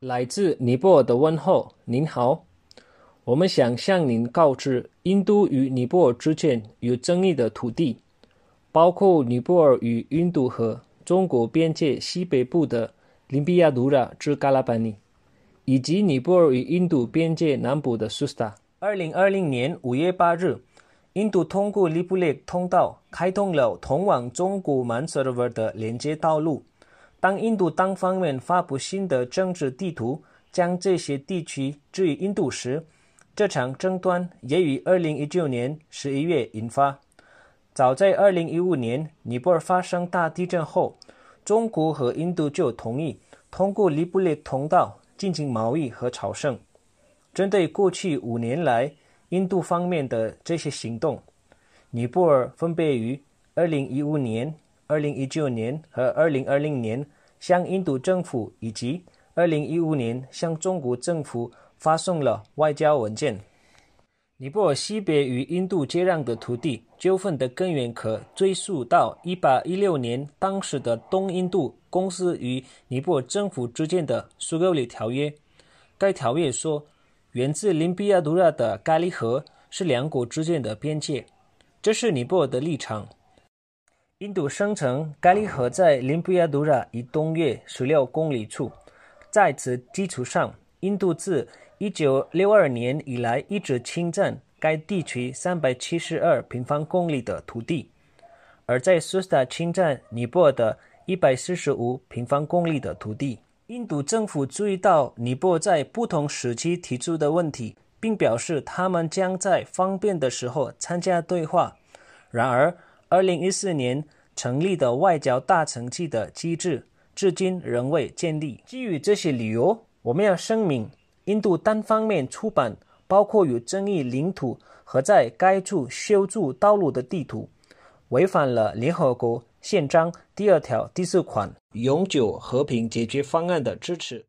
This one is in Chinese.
来自尼泊尔的问候，您好。我们想向您告知，印度与尼泊尔之间有争议的土地，包括尼泊尔与印度和中国边界西北部的林比亚努拉至加拉巴尼，以及尼泊尔与印度边界南部的苏斯塔。二零二零年五月八日，印度通过利布雷通道开通了通往中国曼彻罗尔的连接道路。当印度单方面发布新的政治地图，将这些地区置于印度时，这场争端也于2019年11月引发。早在2015年，尼泊尔发生大地震后，中国和印度就同意通过黎布列通道进行贸易和朝圣。针对过去五年来印度方面的这些行动，尼泊尔分别于2015年。二零一九年和二零二零年向印度政府，以及二零一五年向中国政府发送了外交文件。尼泊尔西边与印度接壤的土地纠纷的根源可追溯到一八一六年，当时的东印度公司与尼泊尔政府之间的苏格里条约。该条约说，源自林比亚杜拉的咖喱河是两国之间的边界，这是尼泊尔的立场。印度声称，该利河在林布亚杜拉以东约十六公里处。在此基础上，印度自1962年以来一直侵占该地区372平方公里的土地，而在斯萨侵占尼泊尔的145平方公里的土地。印度政府注意到尼泊尔在不同时期提出的问题，并表示他们将在方便的时候参加对话。然而，二零一四年成立的外交大城际的机制至今仍未建立。基于这些理由，我们要声明，印度单方面出版包括有争议领土和在该处修筑道路的地图，违反了联合国宪章第二条第四款永久和平解决方案的支持。